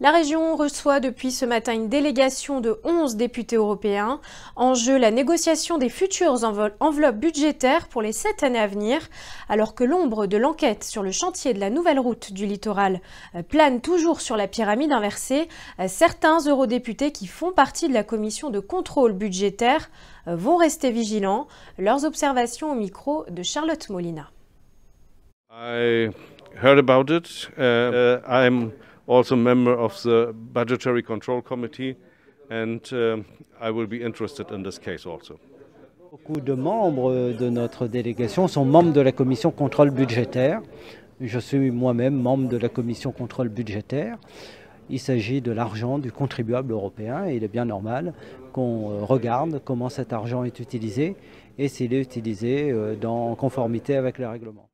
La région reçoit depuis ce matin une délégation de 11 députés européens. En jeu, la négociation des futures enveloppes budgétaires pour les 7 années à venir, alors que l'ombre de l'enquête sur le chantier de la nouvelle route du littoral euh, plane toujours sur la pyramide inversée. Euh, certains eurodéputés qui font partie de la commission de contrôle budgétaire euh, vont rester vigilants. Leurs observations au micro de Charlotte Molina. Uh, uh, also member of the Budgetary Control Committee, and uh, I will be interested in this case Beaucoup de membres de notre délégation sont membres de la commission contrôle budgétaire. Je suis moi-même membre de la commission contrôle budgétaire. Il s'agit de l'argent du contribuable européen et il est bien normal qu'on euh, regarde comment cet argent est utilisé et s'il est utilisé euh, dans conformité avec les règlements.